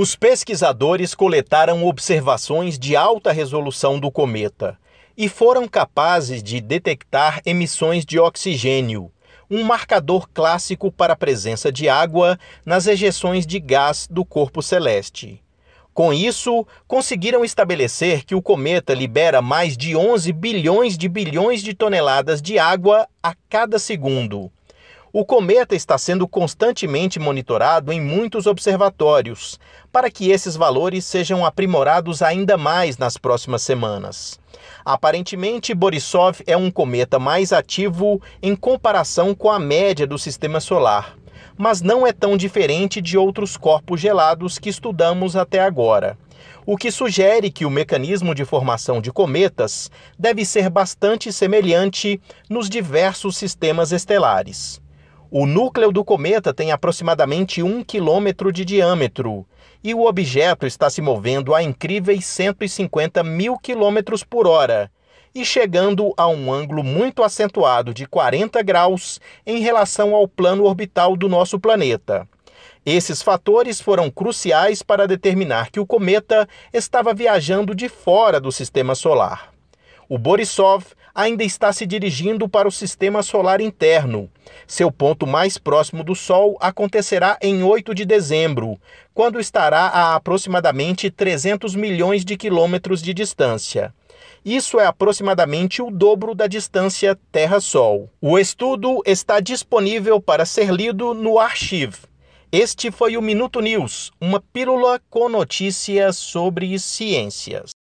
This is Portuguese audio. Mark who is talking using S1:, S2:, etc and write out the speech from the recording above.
S1: Os pesquisadores coletaram observações de alta resolução do cometa e foram capazes de detectar emissões de oxigênio, um marcador clássico para a presença de água nas ejeções de gás do corpo celeste. Com isso, conseguiram estabelecer que o cometa libera mais de 11 bilhões de bilhões de toneladas de água a cada segundo, o cometa está sendo constantemente monitorado em muitos observatórios, para que esses valores sejam aprimorados ainda mais nas próximas semanas. Aparentemente, Borisov é um cometa mais ativo em comparação com a média do sistema solar, mas não é tão diferente de outros corpos gelados que estudamos até agora. O que sugere que o mecanismo de formação de cometas deve ser bastante semelhante nos diversos sistemas estelares. O núcleo do cometa tem aproximadamente um quilômetro de diâmetro e o objeto está se movendo a incríveis 150 mil quilômetros por hora e chegando a um ângulo muito acentuado de 40 graus em relação ao plano orbital do nosso planeta. Esses fatores foram cruciais para determinar que o cometa estava viajando de fora do sistema solar. O Borisov ainda está se dirigindo para o sistema solar interno. Seu ponto mais próximo do Sol acontecerá em 8 de dezembro, quando estará a aproximadamente 300 milhões de quilômetros de distância. Isso é aproximadamente o dobro da distância Terra-Sol. O estudo está disponível para ser lido no archive. Este foi o Minuto News, uma pílula com notícias sobre ciências.